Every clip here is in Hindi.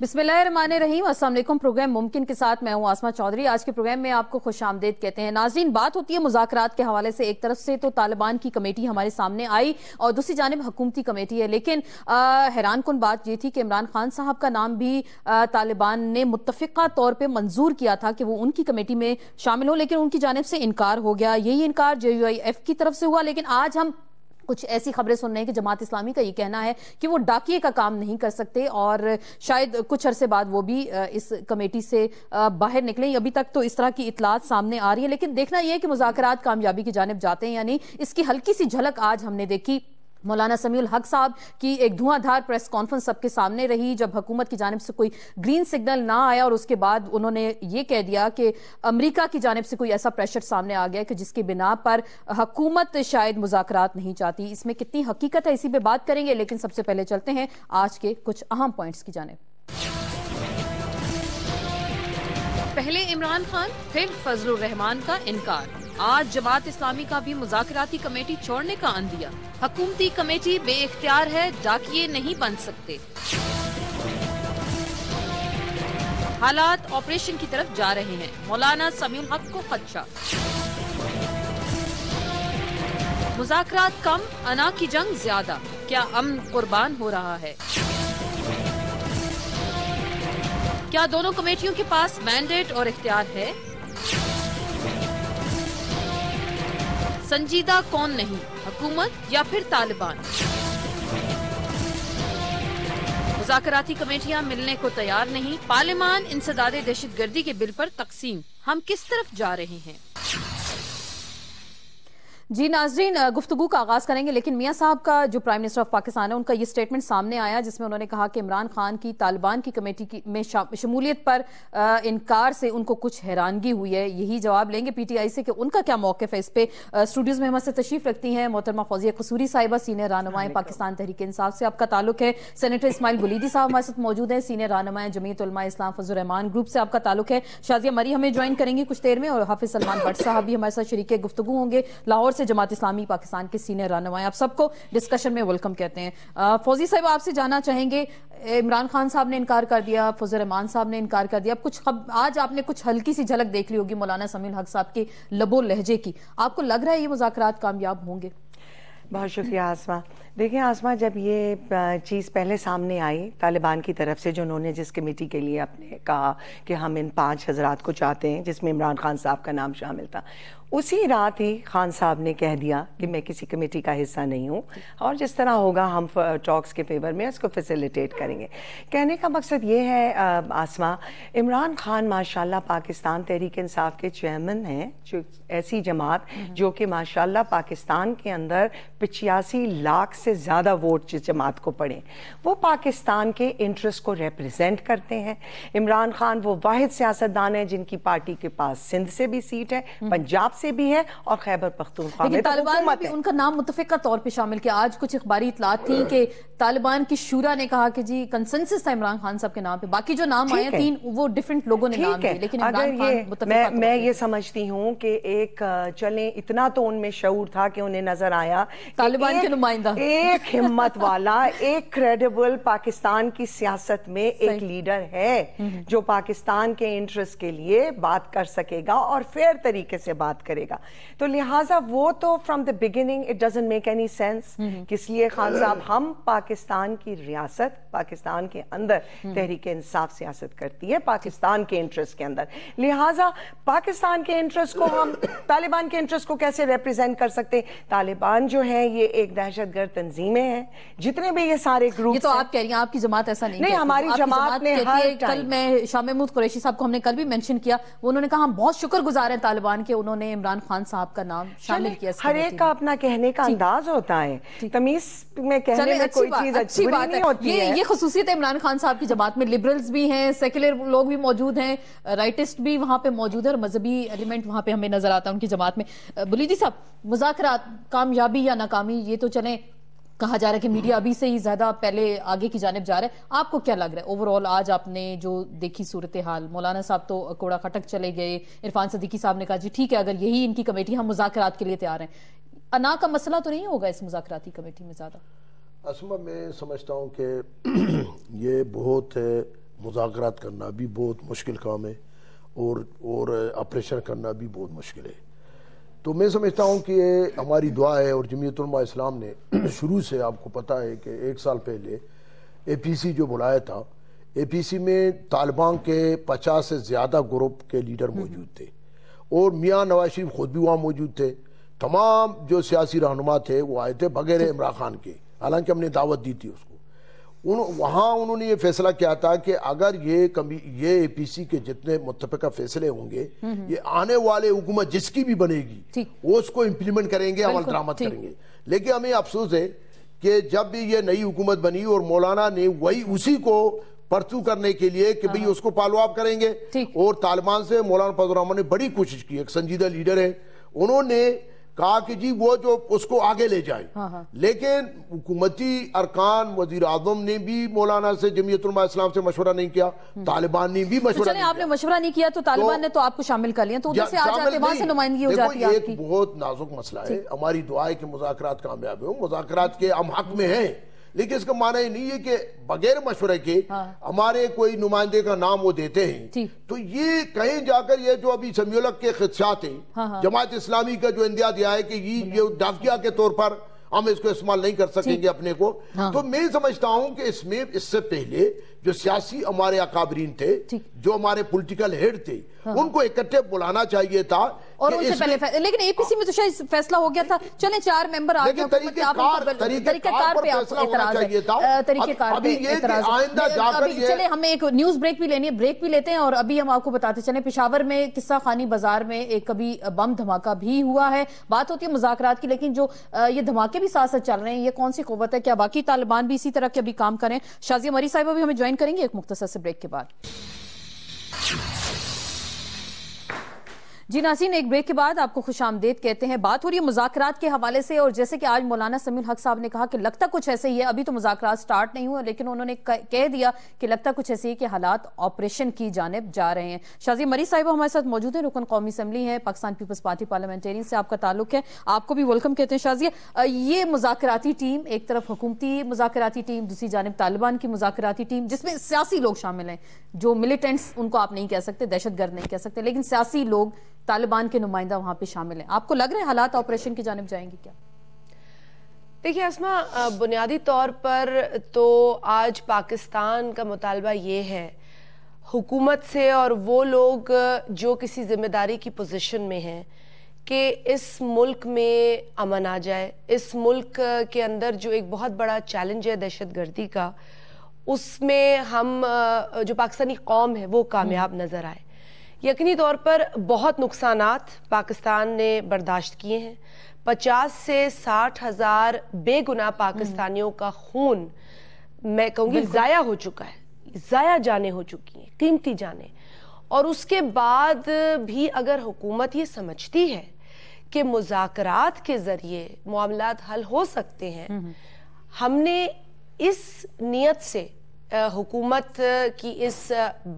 बिस्मिल्लाहमान रहीम वालेकुम प्रोग्राम मुमकिन के साथ मैं हूं आसमा चौधरी आज के प्रोग्राम में आपको खुश आमदेद कहते हैं नाजरीन बात होती है मुजाकरात के हवाले से एक तरफ से तो तालिबान की कमेटी हमारे सामने आई और दूसरी जानब हकूमती कमेटी है लेकिन हैरान कन बात यह थी कि इमरान खान साहब का नाम भी तालिबान ने मुतफ़ा तौर पर मंजूर किया था कि वो उनकी कमेटी में शामिल हो लेकिन उनकी जानब से इनकार हो गया यही इनकार जे की तरफ से हुआ लेकिन आज हम कुछ ऐसी खबरें सुन रहे हैं कि जमात इस्लामी का ये कहना है कि वो डाकिए का काम नहीं कर सकते और शायद कुछ अरसे बाद वो भी इस कमेटी से बाहर निकले अभी तक तो इस तरह की इतलात सामने आ रही है लेकिन देखना यह है कि मुजाकर कामयाबी की जानब जाते हैं यानी इसकी हल्की सी झलक आज हमने देखी मौलाना समी हक साहब की एक धुआंधार प्रेस कॉन्फ्रेंस सबके सामने रही जब हुकूमत की जानब से कोई ग्रीन सिग्नल ना आया और उसके बाद उन्होंने ये कह दिया कि अमरीका की जानब से कोई ऐसा प्रेशर सामने आ गया कि जिसकी बिना पर हकूमत शायद मुजाकर नहीं चाहती इसमें कितनी हकीकत है इसी पर बात करेंगे लेकिन सबसे पहले चलते हैं आज के कुछ अहम पॉइंट्स की जानब पहले इमरान खान फिर फजलुर रहमान का इनकार आज जमात इस्लामी का भी मुजाकराती कमेटी छोड़ने का अन दिया हकूमती कमेटी बे इख्तियार है डाकिए नहीं बन सकते हालात ऑपरेशन की तरफ जा रहे हैं मौलाना समीम हक को खदशा मुजाकरात कम अना की जंग ज्यादा क्या अमन कुर्बान हो रहा है क्या दोनों कमेटियों के पास मैंडेट और इख्तियार है संजीदा कौन नहीं हुकूमत या फिर तालिबान मुजाकराती कमेटियां मिलने को तैयार नहीं पार्लिमान इंसदादे दहशत गर्दी के बिल पर तकसीम हम किस तरफ जा रहे हैं जी नाजरीन गुफ्तु का आगाज करेंगे लेकिन मियाँ साहब का जो प्राइम मिनिस्टर ऑफ पाकिस्तान है उनका ये स्टेटमेंट सामने आया जिसमें उन्होंने कहा कि इमरान खान की तालिबान की कमेटी की में शमूलियत पर इनकार से उनको कुछ हैरानगी हुई है यही जवाब लेंगे पीटीआई से कि उनका क्या मौकफ है इस पर स्टूडियोज में हमसे तशीफ रखती हैं मोहतरमा फौजिया कसूरी साहिबा सीनियर रानुमाएं पाकिस्तान तहरीक इंसाफ से आपका ताल्लुक है सैनेटर इसमाइल गुलीदी साहब हमारे साथ मौजूद हैं सीनियर जमीत उलमा इस्लाम रहमान ग्रुप से आपका ताल्लुक है शाजिया मरी हमें ज्वाइन करेंगी कुछ देर में और हाफिज सलमान भट्ट साहब भी हमारे साथ शरीक गुफ्तु होंगे लाहौर से जमात इस्लामी पाकिस्तान के सीनियर रहनुमा आप सबको डिस्कशन में वेलकम कहते हैं फौजी साहब आपसे जाना चाहेंगे इमरान खान साहब ने इनकार कर दिया फजल रहमान साहब ने इनकार कर दिया अब कुछ अब आज आपने कुछ हल्की सी झलक देख ली होगी मौलाना समीन हक साहब के लबो लहजे की आपको लग रहा है ये मुजाकर कामयाब होंगे बहुत शुक्रिया आसमा देखिए आसमा जब ये चीज़ पहले सामने आई तालिबान की तरफ से जो उन्होंने जिस कमेटी के लिए अपने कहा कि हम इन पाँच हजरात को चाहते हैं जिसमें इमरान खान साहब का नाम शामिल था उसी रात ही खान साहब ने कह दिया कि मैं किसी कमेटी का हिस्सा नहीं हूँ और जिस तरह होगा हम टॉक्स के पेपर में उसको फैसिलिटेट करेंगे कहने का मकसद ये है आसमा इमरान खान माशाल्लाह पाकिस्तान तहरीक इंसाफ के चेयरमैन हैं जो ऐसी जमात हम्म। जो कि माशाल्लाह पाकिस्तान के अंदर पचासी लाख से ज़्यादा वोट जिस जमात को पड़े वो पाकिस्तान के इंटरेस्ट को रिप्रजेंट करते हैं इमरान खान वो वाद सियासतदान हैं जिनकी पार्टी के पास सिंध से भी सीट है हम्म। पंजाब से भी है और खैबर पख्तूनख्वा में तो तालिबान भी उनका नाम मुतफिका तौर पर शामिल किया आज कुछ अखबारी इतलात थी कि तालिबान की शूरा ने कहा कि जी कंसेंसस था इमरान खान साहब के नाम पे बाकी जो नाम आए तीन वो डिफरेंट लोगों ने नाम दिए लेकिन अगर ये मैं मैं ये समझती हूँ कि एक चले इतना तो उनमें शूर था कि उन्हें नजर आया तालिबान के नुमाइंदा एक हिम्मत वाला एक क्रेडिबल पाकिस्तान की सियासत में एक लीडर है हम्म, हम्म। जो पाकिस्तान के इंटरेस्ट के लिए बात कर सकेगा और फेयर तरीके से बात करेगा तो लिहाजा वो तो from the beginning it doesn't make any sense इसलिए खान साहब हम पाकिस्तान की रियासत पाकिस्तान के अंदर हम्म। तहरीक इंसाफ सियासत करती है पाकिस्तान के इंटरेस्ट के अंदर लिहाजा पाकिस्तान के इंटरेस्ट को हम तालिबान के इंटरेस्ट को कैसे रिप्रेजेंट कर सकते हैं तालिबान जो है ये एक दहशतगर्द तंजीमें हैं जितने भी ये सारे ग्रुप तो आप कह रही हैं आपकी जमात ऐसा नहीं नहीं हमारी जमात ने हर कल मैं शाह महमूद कुरैशी साहब को हमने कल भी मैंशन किया उन्होंने कहा हम बहुत शुक्र गुजार हैं तालिबान के उन्होंने इमरान खान साहब का नाम शामिल किया हर एक का अपना कहने का अंदाज होता है तमीज में कहने में कोई चीज अच्छी बात नहीं होती है ये खसूसियत इमरान खान साहब की जमात में लिबरल्स भी हैं सेक्युलर लोग भी मौजूद हैं राइटिस्ट भी वहां पे मौजूद है और मजहबी एलिमेंट वहां पे हमें नजर आता है उनकी जमात में बुली साहब मुजाकर कामयाबी या नाकामी ये तो चले कहा जा रहा है कि मीडिया अभी से ही ज्यादा पहले आगे की जानब जा रहा है आपको क्या लग रहा है ओवरऑल आज आपने जो देखी सूरत हाल मौलाना साहब तो कोड़ा खटक चले गए इरफान सदीकी साहब ने कहा जी ठीक है अगर यही इनकी कमेटी हम मुजाकर के लिए तैयार हैं अना का मसला तो नहीं होगा इस मुजाकती कमेटी में ज्यादा असमा मैं समझता हूँ कि ये बहुत मुजाकर करना भी बहुत मुश्किल काम है और और ऑपरेशन करना भी बहुत मुश्किल है तो मैं समझता हूँ कि ये हमारी दुआ है और जमीतलमा इस्लाम ने शुरू से आपको पता है कि एक साल पहले ए पी सी जो बुलाया था ए पी सी में तालिबान के पचास से ज़्यादा ग्रुप के लीडर हम्म। मौजूद थे और मियाँ नवाज शरीफ खुद भी वहाँ मौजूद थे तमाम जो सियासी रहनुमा थे वो आए थे बगैर इमरान खान के हालांकि हमने दावत दी थी उसको उन वहाँ उन्होंने ये फैसला किया था कि अगर ये कमी ये एपीसी के जितने मुतफ़ा फैसले होंगे हम्म, हम्म। ये आने वाले हुकूमत जिसकी भी बनेगी वो उसको इम्प्लीमेंट करेंगे अमल दरामद करेंगे लेकिन हमें अफसोस है कि जब भी ये नई हुकूमत बनी और मौलाना ने वही उसी को परसू करने के लिए कि भाई हाँ। उसको फॉलो आप करेंगे और तालिबान से मौलाना फजल ने बड़ी कोशिश की एक संजीदा लीडर है उन्होंने कहा कि जी वो जो उसको आगे ले जाए हाँ हाँ। लेकिन हुकूमती अरकान वजीर आजम ने भी मौलाना से जमीयतलमा इस्लाम से मशवरा नहीं किया हम्म। तालिबान ने भी अच्छा, मशवरा तो आपने मशवरा नहीं किया तो, तो तालिबान तो, ने तो आपको शामिल कर लिया तो उधर से आ जाते वहां से नुमाइंदगी हो जाती है एक बहुत नाजुक मसला है हमारी दुआ है कि मुजाकरात कामयाब हो मुजाकरात के हम हक में हैं लेकिन इसका माना ये नहीं है कि बगैर मशवरे के हाँ। हमारे कोई नुमाइंदे का नाम वो देते हैं तो ये कहीं जाकर ये जो अभी समयोलक के खदशात हैं हाँ, हाँ। जमात इस्लामी का जो इंदिया दिया है कि ये डाकिया के तौर पर हम इसको इस्तेमाल नहीं कर सकेंगे अपने को हाँ। तो मैं समझता हूं कि इसमें इससे पहले जो सियासी हमारे अकाबरीन थे जो हमारे पॉलिटिकल हेड थे हाँ। उनको इकट्ठे बुलाना चाहिए था और उनसे पहले लेकिन एपीसी में तो शायद फैसला हो गया था चले चार मेंबर आ गए कार पे तरीकेकार हमें एक न्यूज ब्रेक भी लेनी है ब्रेक भी लेते हैं और अभी हम आपको बताते चले पिशावर में किस्सा खानी बाजार में एक कभी बम धमाका भी हुआ है बात होती है मुजाकरात की लेकिन जो ये धमाके भी साथ साथ चल रहे हैं ये कौन सी कुवत है क्या बाकी तालिबान भी इसी तरह के अभी काम करें शाजी मरी साहब अभी हमें ज्वाइन ज्वाइन करेंगे एक मुख्तसर से ब्रेक के बाद जी नासीन एक ब्रेक के बाद आपको खुश आमदेद कहते हैं बात हो रही है मुजाकरात के हवाले से और जैसे कि आज मौलाना समीर हक साहब ने कहा कि लगता कुछ ऐसे ही है अभी तो मुजाकरात स्टार्ट नहीं हुआ लेकिन उन्होंने कह दिया कि लगता कुछ ऐसे ही कि हालात ऑपरेशन की जानब जा रहे हैं शाजी मरी साहिबा हमारे साथ मौजूद है रुकन कौमी असम्बली है पाकिस्तान पीपल्स पार्टी पार्लियामेंटेरियन से आपका ताल्लुक है आपको भी वेलकम कहते हैं शाजिया ये मुजाकराती टीम एक तरफ हुकूमती मुजाकराती टीम दूसरी जानब तालिबान की मुजाकराती टीम जिसमें सियासी लोग शामिल हैं जो मिलिटेंट्स उनको आप नहीं कह सकते दहशतगर्द नहीं कह सकते लेकिन सियासी लोग तालिबान के नुमाइंदा वहां पे शामिल हैं आपको लग रहा है हालात ऑपरेशन की जानब जाएंगे क्या देखिए असमा बुनियादी तौर पर तो आज पाकिस्तान का मुतालबा ये है हुकूमत से और वो लोग जो किसी जिम्मेदारी की पोजिशन में हैं कि इस मुल्क में अमन आ जाए इस मुल्क के अंदर जो एक बहुत बड़ा चैलेंज है दहशत गर्दी का उसमें हम जो पाकिस्तानी कौम है वो कामयाब हम्म। नज़र आए यकीनी तौर पर बहुत नुकसान पाकिस्तान ने बर्दाश्त किए हैं पचास से साठ हज़ार बेगुना पाकिस्तानियों का खून मैं कहूँगी ज़ाया हो चुका है ज़ाया जाने हो चुकी हैं कीमती जाने और उसके बाद भी अगर हुकूमत ये समझती है कि मुजात के ज़रिए मामला हल हो सकते हैं हम्म, हम्म। हमने इस नीयत से हुकूमत की इस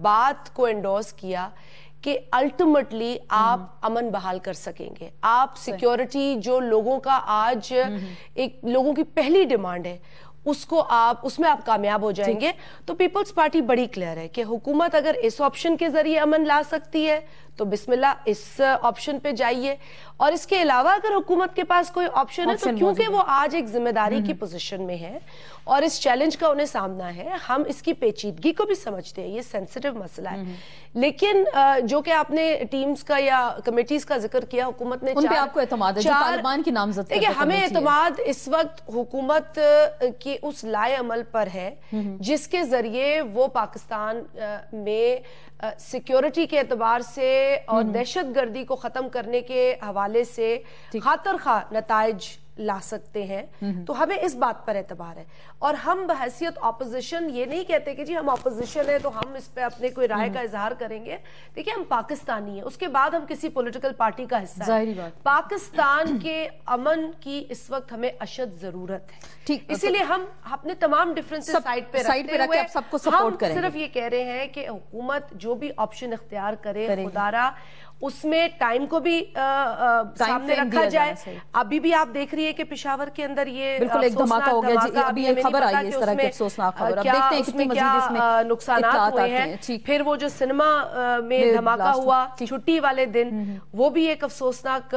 बात को एंडोस किया कि अल्टीमेटली आप हम्म। अमन बहाल कर सकेंगे आप सिक्योरिटी जो लोगों का आज हम्म। एक लोगों की पहली डिमांड है उसको आप उसमें आप कामयाब हो जाएंगे तो पीपल्स पार्टी बड़ी क्लियर है कि हुकूमत अगर इस ऑप्शन के जरिए अमन ला सकती है तो बिस्मिल्ला इस ऑप्शन uh, पे जाइए और इसके अलावा अगर हुकूमत के पास कोई ऑप्शन है तो क्योंकि वो आज एक जिम्मेदारी हम्म। की पोजीशन में है और इस चैलेंज का उन्हें सामना है हम इसकी पेचीदगी को भी समझते हैं ये सेंसिटिव मसला है हम्म। लेकिन uh, जो कि आपने टीम्स का या कमेटीज का जिक्र किया हुकूमत ने चार, आपको एतमाद की देखिए हमें एतमाद इस वक्त हुकूमत uh, के उस लाए अमल पर है हम्म। जिसके जरिए वो पाकिस्तान में सिक्योरिटी के एतबार से के और हम्म। दहशत गर्दी को ख़त्म करने के हवाले से खातर खा नतज ला सकते हैं हम्म। तो हमें इस बात पर एतबार है और हम बहसीत ऑपोजिशन ये नहीं कहते कि जी हम ऑपोजिशन है तो हम इस पर अपने कोई राय हम्म। का इजहार करेंगे देखिए हम पाकिस्तानी है उसके बाद हम किसी पोलिटिकल पार्टी का हिस्सा है पाकिस्तान के अमन की इस वक्त हमें अशद जरूरत है ठीक तो इसीलिए हम अपने तमाम डिफरेंसेस साइड पे साइड पे सबको सपोर्ट करें सिर्फ ये कह रहे हैं कि हुकूमत जो भी ऑप्शन इख्तियार करे उदारा उसमें टाइम को भी आ, आ, सामने रखा जाए अभी भी आप देख रही है कि पिशावर के अंदर ये बिल्कुल एक धमाका हो गया अभी खबर आई इस तरह की अफसोसनाक खबर अब देखते हैं कितनी मजीद इसमें नुकसान हुए हैं फिर वो जो सिनेमा में धमाका हुआ छुट्टी वाले दिन हम्म, हम्म, हम्म। वो भी एक अफसोसनाक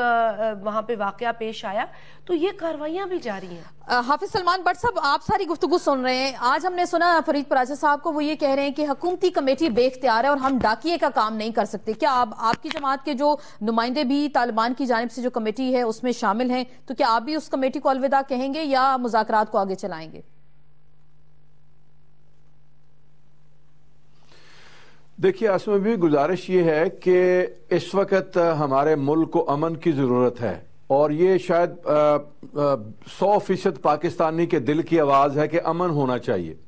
वहां पे वाकया पेश आया तो ये कार्रवाइयां भी जारी हैं हाफिज सलमान बट साहब आप सारी गुफ्तगु सुन रहे हैं आज हमने सुना फरीद पराजा साहब को वो ये कह रहे हैं कि हकूमती कमेटी बेख्तियार है और हम डाकिए का काम नहीं कर सकते क्या आप आपकी जमात के जो नुमाइंदे भी तालिबान की जानब से जो कमेटी है उसमें शामिल हैं तो क्या आप भी उस कमेटी को अलविदा कहेंगे या मुजाकर को आगे चलाएंगे देखिए असम भी गुजारिश ये है कि इस वक्त हमारे मुल्क को अमन की ज़रूरत है और ये शायद सौ फीसद पाकिस्तानी के दिल की आवाज़ है कि अमन होना चाहिए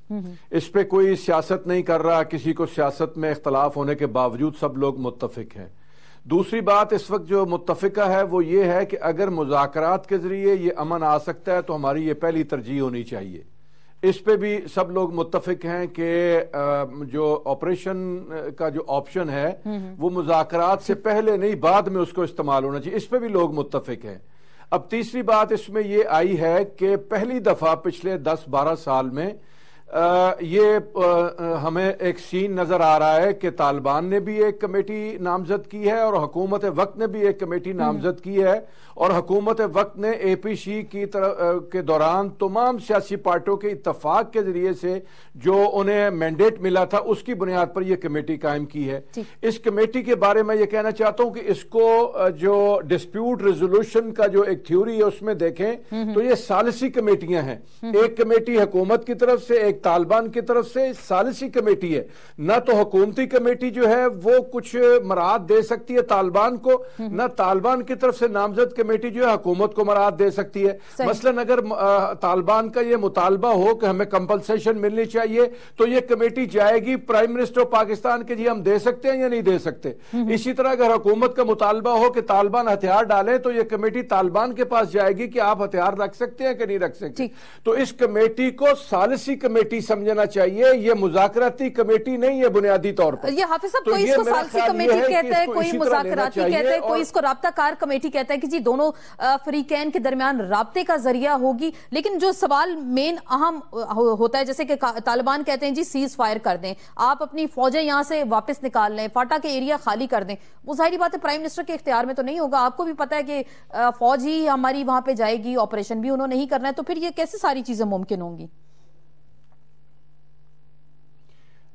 इस पर कोई सियासत नहीं कर रहा किसी को सियासत में इख्तलाफ होने के बावजूद सब लोग मुतफिक हैं दूसरी बात इस वक्त जो मुतफिका है वो ये है कि अगर मुजात के ज़रिए ये अमन आ सकता है तो हमारी ये पहली तरजीह होनी चाहिए इस पे भी सब लोग मुतफिक हैं कि जो ऑपरेशन का जो ऑप्शन है हम्म, हम्म। वो मुजाकरात से पहले नहीं बाद में उसको इस्तेमाल होना चाहिए इस पे भी लोग मुतफिक हैं अब तीसरी बात इसमें ये आई है कि पहली दफ़ा पिछले दस बारह साल में आ, ये आ, हमें एक सीन नज़र आ रहा है कि तालिबान ने भी एक कमेटी नामजद की है और हकूमत वक्त ने भी एक कमेटी हम्म। नामजद की है और हकूमत वक्त ने ए पी सी की तरह के दौरान तमाम सियासी पार्टियों के इतफाक़ के ज़रिए से जो उन्हें मैंडेट मिला था उसकी बुनियाद पर यह कमेटी कायम की है इस कमेटी के बारे में यह कहना चाहता हूं कि इसको जो डिस्प्यूट रेजोल्यूशन का जो एक थ्योरी है उसमें देखें हम्म। तो ये सालसी कमेटियां हैं हम्म। एक कमेटी हुकूमत की तरफ से एक एक तालिबान की तरफ से सालसी कमेटी है ना तो हुकूमती कमेटी जो है वो कुछ मराद दे सकती है तालिबान को हम्म। ना तालिबान की तरफ से नामजद कमेटी जो है हुकूमत को मराद दे सकती है मसलन अगर तालिबान का ये मुतालबा हो कि हमें कंपनसेशन मिलनी चाहिए तो ये कमेटी जाएगी प्राइम मिनिस्टर ऑफ पाकिस्तान के जी हम दे सकते हैं या नहीं दे सकते हम्म। इसी तरह अगर हुकूमत का मुतालबा हो कि तालिबान हथियार डालें तो ये कमेटी तालिबान के पास जाएगी कि आप हथियार रख सकते हैं कि नहीं रख सकते तो इस कमेटी को सालसी कमेटी कमेटी समझना चाहिए ये मुजाकती कमेटी नहीं है बुनियादी तौर पर ये हाफिज साहब तो कोई इसको सालसी कमेटी कहता है कोई मुजाकती कहता है कोई इसको रबताकार कमेटी कहता है कि जी दोनों फरीकैन के दरमियान रबते का जरिया होगी लेकिन जो सवाल मेन अहम होता है जैसे कि तालिबान कहते हैं जी सीज फायर कर दें आप अपनी फौजें यहाँ से वापस निकाल लें फाटा के एरिया खाली कर दें वो जाहिर बात है प्राइम मिनिस्टर के इख्तियार में तो नहीं होगा आपको भी पता है कि फौज ही हमारी वहां पर जाएगी ऑपरेशन भी उन्होंने नहीं करना है तो फिर ये कैसे सारी चीजें मुमकिन होंगी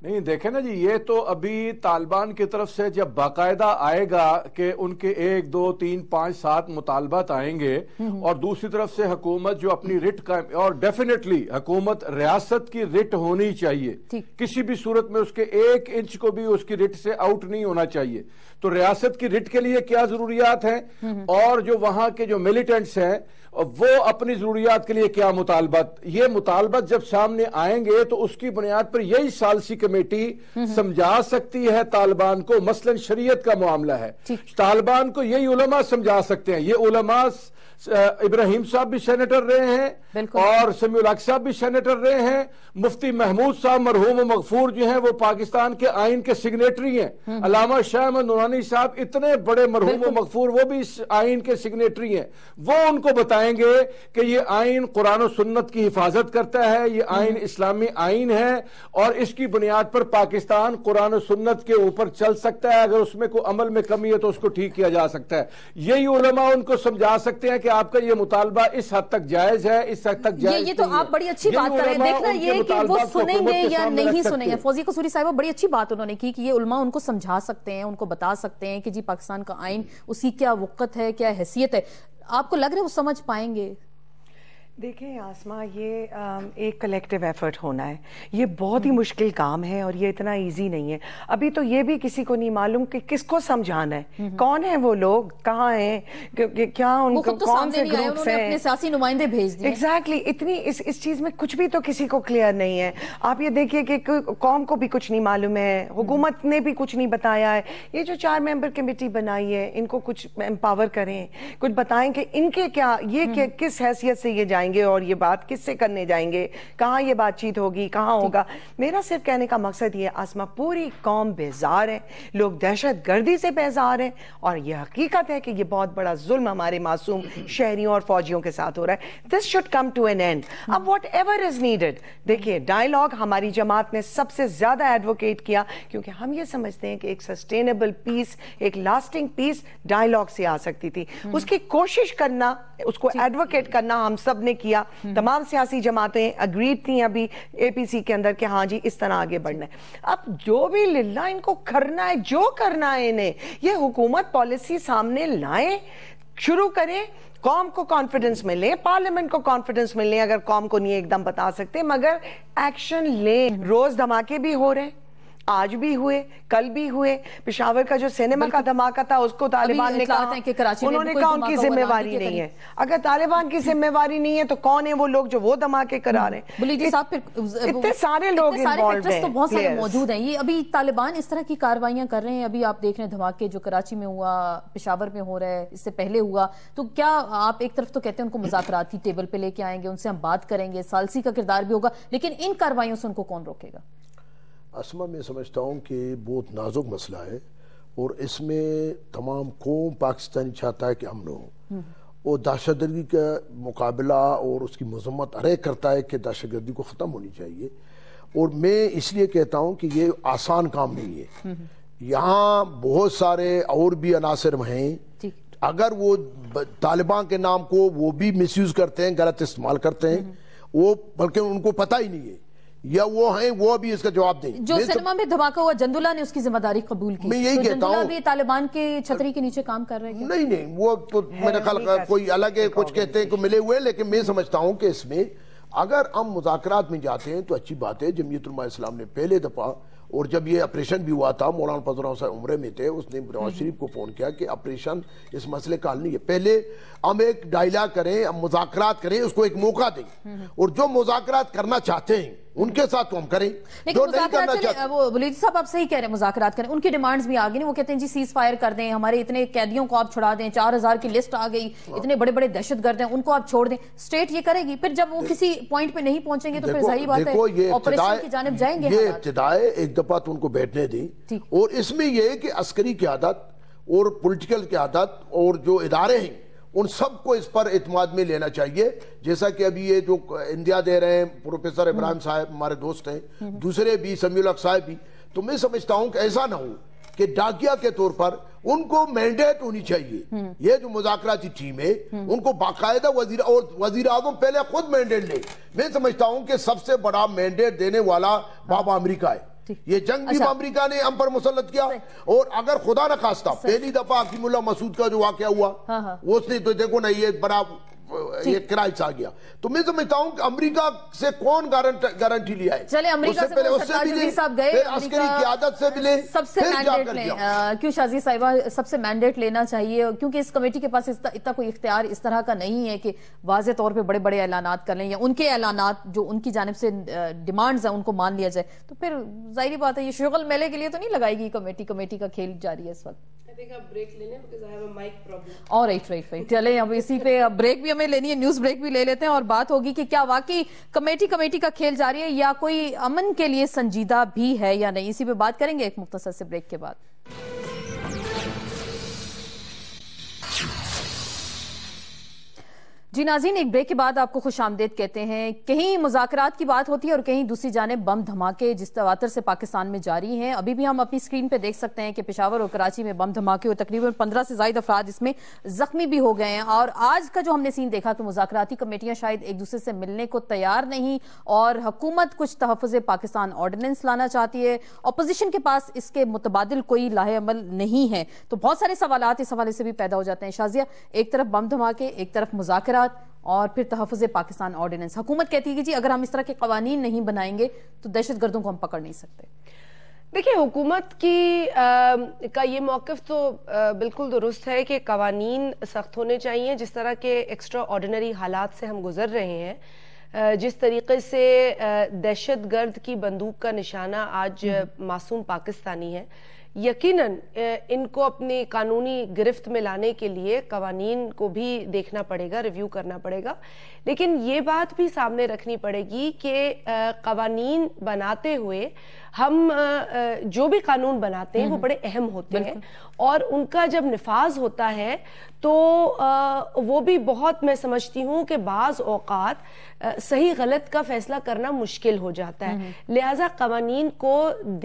नहीं देखे ना जी ये तो अभी तालिबान की तरफ से जब बाकायदा आएगा कि उनके एक दो तीन पांच सात मुतालबात आएंगे हम्म। और दूसरी तरफ से हुकूमत जो अपनी रिट का और डेफिनेटली हुकूमत रियासत की रिट होनी चाहिए किसी भी सूरत में उसके एक इंच को भी उसकी रिट से आउट नहीं होना चाहिए तो रियासत की रिट के लिए क्या जरूरियात है हम्म। और जो वहां के जो मिलिटेंट्स हैं वो अपनी ज़रूरियात के लिए क्या मुतालबत ये मुतालबत जब सामने आएंगे तो उसकी बुनियाद पर यही सालसी कमेटी हम्म, हम्म। समझा सकती है तालिबान को मसलन शरीयत का मामला है तालिबान को यही उलमा समझा सकते हैं ये उलमा इब्राहिम साहब भी सेनेटर रहे हैं और समीउल साहब भी सेनेटर रहे हैं मुफ्ती महमूद साहब मरहूम मकफूर जो हैं वो पाकिस्तान के आइन के सिग्नेटरी हैं हम्म। अलामा शाह नूरानी साहब इतने बड़े मरहूम मकफूर वो भी इस आइन के सिग्नेटरी हैं वो उनको बताएंगे कि ये आइन कुरान सुन्नत की हिफाजत करता है ये हम्म। आइन इस्लामी आइन है और इसकी बुनियाद पर पाकिस्तान कुरान सुन्नत के ऊपर चल सकता है अगर उसमें कोई अमल में कमी है तो उसको ठीक किया जा सकता है यही उलमा उनको समझा सकते हैं कि आपका ये मुतालबा इस हद तक जायज है इस हद तक जायज ये, तो आप बड़ी अच्छी बात कर रहे हैं देखना ये कि वो सुनेंगे या नहीं सुनेंगे फौजी कसूरी साहिबा बड़ी अच्छी बात उन्होंने की कि ये उलमा उनको समझा सकते हैं उनको बता सकते हैं कि जी पाकिस्तान का आइन उसकी क्या वक़्त है क्या हैसियत है आपको लग रहा है वो समझ पाएंगे देखें आसमा ये एक कलेक्टिव एफर्ट होना है ये बहुत ही मुश्किल काम है और ये इतना इजी नहीं है अभी तो ये भी किसी को नहीं मालूम कि किसको समझाना है हम्म। कौन है वो लोग कहाँ हैं क्या उनको तो कौन से ग्रुप से सियासी नुमाइंदे भेज दिए एग्जैक्टली exactly, इतनी इस इस चीज़ में कुछ भी तो किसी को क्लियर नहीं है आप ये देखिए कि कौम को भी कुछ नहीं मालूम है हुकूमत ने भी कुछ नहीं बताया है ये जो चार मेंबर कमेटी बनाई है इनको कुछ एम्पावर करें कुछ बताएं कि इनके क्या ये हम्म। किस हैसियत से ये जाए जाएंगे और ये बात किससे करने जाएंगे कहाँ ये बातचीत होगी कहाँ होगा मेरा सिर्फ कहने का मकसद ये आसमा पूरी कौम बेजार है लोग दहशत गर्दी से बेजार हैं और यह हकीकत है कि यह बहुत बड़ा जुल्म हमारे मासूम शहरियों और फौजियों के साथ हो रहा है this should come to an end अब वट एवर इज नीडेड देखिए डायलॉग हमारी जमात ने सबसे ज्यादा एडवोकेट किया क्योंकि हम ये समझते हैं कि एक सस्टेनेबल पीस एक लास्टिंग पीस डायलॉग से आ सकती थी हम्म। उसकी कोशिश करना उसको एडवोकेट करना हम सब ने ने किया हम्म। तमाम सियासी जमातें अग्रीड थी अभी एपीसी के अंदर कि हाँ जी इस तरह आगे बढ़ना है अब जो भी लिल्ला इनको करना है जो करना है इन्हें ये हुकूमत पॉलिसी सामने लाए शुरू करें कौम को कॉन्फिडेंस में लें पार्लियामेंट को कॉन्फिडेंस में लें अगर कौम को नहीं एकदम बता सकते मगर एक्शन लें रोज धमाके भी हो रहे हैं आज भी हुए कल भी हुए पिशावर का जो सिनेमा का धमाका था उसको तालिबान ने कहा कि कराची उन्होंने कहा उनकी जिम्मेवारी नहीं है अगर तालिबान की जिम्मेवारी नहीं है तो कौन है वो लोग जो वो धमाके करा रहे हैं इतने सारे लोग तो बहुत सारे मौजूद है ये अभी तालिबान इस तरह की कार्रवाइयां कर रहे हैं अभी आप देख रहे हैं धमाके जो कराची में हुआ पिशावर में हो रहा है इससे पहले हुआ तो क्या आप एक तरफ तो कहते हैं उनको मुजाकराती टेबल पे लेके आएंगे उनसे हम बात करेंगे सालसी का किरदार भी होगा लेकिन इन कार्रवाइयों से उनको कौन रोकेगा असमा में समझता हूँ कि बहुत नाजुक मसला है और इसमें तमाम कौम पाकिस्तानी चाहता है कि अमन हो और दहशत गर्दी का मुकाबला और उसकी मजम्मत अरे करता है कि दहशत गर्दी को ख़त्म होनी चाहिए और मैं इसलिए कहता हूँ कि ये आसान काम नहीं है हम्म, हम्म। यहाँ बहुत सारे और भी अनासर हैं अगर वो तालिबान के नाम को वो भी यूज़ करते हैं गलत इस्तेमाल करते हैं हम्म, वो बल्कि उनको पता ही नहीं है या वो हैं वो भी इसका जवाब दें जो तो- सिनेमा में धमाका हुआ जंदुला ने उसकी जिम्मेदारी कबूल की मैं यही तो कहता हूँ तालिबान के छतरी के नीचे काम कर रहे हैं नहीं नहीं वो तो मेरे ख्याल कोई अलग है कुछ कहते हैं मिले हुए लेकिन मैं समझता हूँ कि इसमें अगर हम मुजाकर में जाते हैं तो अच्छी बात है जमीयतमा इस्लाम ने पहले दफ़ा और जब ये ऑपरेशन भी हुआ था मौलाना फजल साहब उम्र में थे उसने नवाज हम्म। शरीफ को फ़ोन किया कि ऑपरेशन इस मसले का हल नहीं है पहले हम एक डायलॉग करें हम मुजाकर करें उसको एक मौका दें हम्म। और जो मुजाकर करना चाहते हैं उनके साथ काम तो करें जो नहीं करना चाहते वो बुलीद साहब आप सही कह रहे हैं मुजाकरात करें उनकी डिमांड्स भी आ गई वो कहते हैं जी सीज फायर कर दें हमारे इतने कैदियों को आप छुड़ा दें चार हजार की लिस्ट आ गई हाँ। इतने बड़े बड़े दहशत गर्द हैं उनको आप छोड़ दें स्टेट ये करेगी फिर जब वो किसी पॉइंट पे नहीं पहुंचेंगे तो फिर सही बात है ऑपरेशन की जानब जाएंगे ये इब्तदाए एक दफा तो उनको बैठने दी और इसमें यह है कि अस्करी की आदत और पोलिटिकल की आदत और जो इदारे हैं उन सबको इस पर इतमाद में लेना चाहिए जैसा कि अभी ये जो इंडिया दे रहे हैं प्रोफेसर इब्राहिम हम्म। साहब हमारे दोस्त हैं हम्म। दूसरे भी समील साहब भी तो मैं समझता हूँ कि ऐसा ना हो कि डाकिया के तौर पर उनको मैंडेट होनी चाहिए हम्म। ये जो मुजाकराती टीम है उनको बाकायदा वजीर और वजीर आजम पहले खुद मैंडेट ले मैं समझता हूँ कि सबसे बड़ा मैंडेट देने वाला बाबा अमरीका है ये जंग भी अच्छा। अमरीका ने हम पर मुसलत किया और अगर खुदा न खास्ता पहली दफा अकीमुल्ला मसूद का जो वाक्य हुआ हाँ, हाँ। उसने तो देखो ना ये बड़ा ये क्राइच आ गया तो मैं समझता तो हूँ अमरीका से कौन गारंटी लिया है चले अमरीका से उससे मिले फिर अस्करी क्यादत से मिले सबसे क्यों शाजी साहिबा सबसे मैंडेट लेना चाहिए क्योंकि इस कमेटी के पास इतना कोई इख्तियार इस तरह का नहीं है कि वाज तौर पर बड़े बड़े ऐलान कर लें या उनके ऐलान जो उनकी जानब से डिमांड्स हैं उनको मान लिया जाए तो फिर जाहिर बात है ये शुगल मेले के लिए तो नहीं लगाएगी कमेटी कमेटी का खेल जारी है इस वक्त think अब राइट लेने अब इसी पे अब ब्रेक भी हमें लेनी है न्यूज ब्रेक भी ले लेते हैं और बात होगी कि क्या वाकई कमेटी कमेटी का खेल जारी है या कोई अमन के लिए संजीदा भी है या नहीं इसी पे बात करेंगे एक मुख्तसर से ब्रेक के बाद जी नाजीन एक ब्रेक के बाद आपको खुश आमदेद कहते हैं कहीं मुजाकरात की बात होती है और कहीं दूसरी जाने बम धमाके जिस तवातर से पाकिस्तान में जारी हैं अभी भी हम अपनी स्क्रीन पे देख सकते हैं कि पिशावर और कराची में बम धमाके और तकरीबन पंद्रह से जायद अफराद इसमें जख्मी भी हो गए हैं और आज का जो हमने सीन देखा कि मुजाकती कमेटियां शायद एक दूसरे से मिलने को तैयार नहीं और हकूमत कुछ तहफ़ पाकिस्तान ऑर्डिनेंस लाना चाहती है अपोजिशन के पास इसके मुतबादल कोई लाहेमल नहीं है तो बहुत सारे सवाल इस हवाले से भी पैदा हो जाते हैं शाजिया एक तरफ बम धमाके एक तरफ मुजाकर अख्तियार और फिर तहफ़ पाकिस्तान ऑर्डिनेंस हुकूमत कहती है कि जी अगर हम इस तरह के कवानी नहीं बनाएंगे तो दहशत गर्दों को हम पकड़ नहीं सकते देखिए हुकूमत की आ, का ये मौक़ तो आ, बिल्कुल दुरुस्त है कि कवानीन सख्त होने चाहिए जिस तरह के एक्स्ट्रा ऑर्डनरी हालात से हम गुजर रहे हैं जिस तरीके से दहशत गर्द की बंदूक का निशाना आज हम्म। मासूम पाकिस्तानी है यकीनन इनको अपनी कानूनी गिरफ्त में लाने के लिए कवानीन को भी देखना पड़ेगा रिव्यू करना पड़ेगा लेकिन ये बात भी सामने रखनी पड़ेगी कि कवानीन बनाते हुए हम जो भी कानून बनाते हैं वो हम्म। बड़े अहम होते हैं और उनका जब निफाज होता है तो वो भी बहुत मैं समझती हूँ कि बाज़ अवकात सही गलत का फैसला करना मुश्किल हो जाता है हम्म। लिहाजा कवानीन को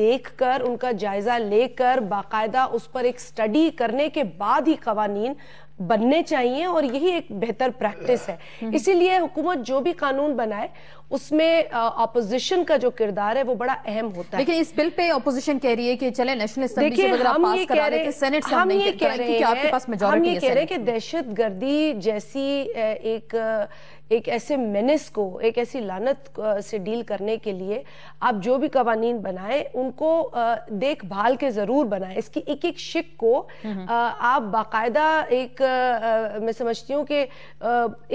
देख कर उनका जायज़ा लेकर बाकायदा उस पर एक स्टडी करने के बाद ही कवानीन बनने चाहिए और यही एक बेहतर प्रैक्टिस है हम्म। इसीलिए हुकूमत जो भी कानून बनाए उसमें ऑपोजिशन का जो किरदार है वो बड़ा अहम होता है इस बिल पे ऑपोजिशन कह रही है कि चले नेशनल देखिए हम ये कह रहे हैं हम ये कह रहे हैं हम ये कह रहे हैं कि दहशत गर्दी जैसी एक एक ऐसे मेनिस को एक ऐसी लानत से डील करने के लिए आप जो भी कवानी बनाएं उनको देखभाल के ज़रूर बनाएं इसकी एक एक शिक को हम्म। आप बाकायदा एक मैं समझती हूँ कि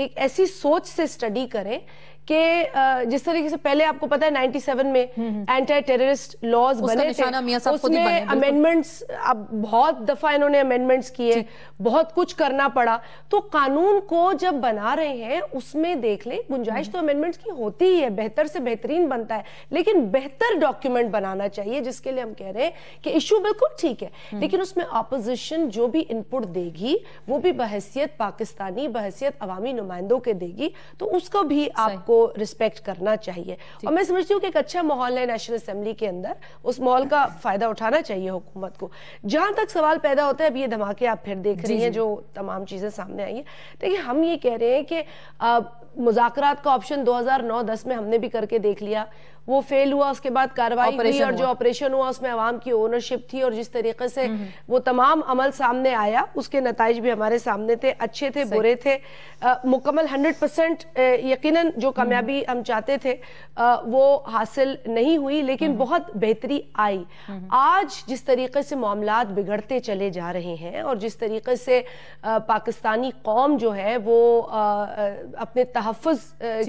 एक ऐसी सोच से स्टडी करें कि जिस तरीके से पहले आपको पता है 97 में एंटी टेररिस्ट लॉज बने थे उसमें अमेंडमेंट्स अब बहुत दफा इन्होंने अमेंडमेंट्स किए बहुत कुछ करना पड़ा तो कानून को जब बना रहे हैं उसमें देख ले गुंजाइश हम्म। तो अमेंडमेंट्स की होती ही है बेहतर से बेहतरीन बनता है लेकिन बेहतर डॉक्यूमेंट बनाना चाहिए जिसके लिए हम कह रहे हैं कि इशू बिल्कुल ठीक है हम्म। लेकिन उसमें अपोजिशन जो भी इनपुट देगी वो भी बहसियत पाकिस्तानी बहसियत अवामी नुमाइंदों के देगी तो उसको भी आपको को रिस्पेक्ट करना चाहिए और मैं समझती हूँ कि एक अच्छा माहौल है नेशनल असेंबली के अंदर उस माहौल का फायदा उठाना चाहिए हुकूमत को जहां तक सवाल पैदा होता है अब ये धमाके आप फिर देख रही हैं जो तमाम चीजें सामने आई हैं देखिए हम ये कह रहे हैं कि मुजाकर का ऑप्शन 2009-10 में हमने भी करके देख लिया वो फेल हुआ उसके बाद कार्रवाई हुई और जो ऑपरेशन हुआ उसमें आवाम की ओनरशिप थी और जिस तरीके से हम्म, हम्म। वो तमाम अमल सामने आया उसके नतज भी हमारे सामने थे अच्छे थे बुरे थे मुकम्मल हंड्रेड परसेंट यकीन जो हम्म। कामयाबी हम चाहते थे आ, वो हासिल नहीं हुई लेकिन बहुत बेहतरी आई आज जिस तरीके से मामला बिगड़ते चले जा रहे हैं और जिस तरीके से पाकिस्तानी कौम जो है वो अपने तहफ़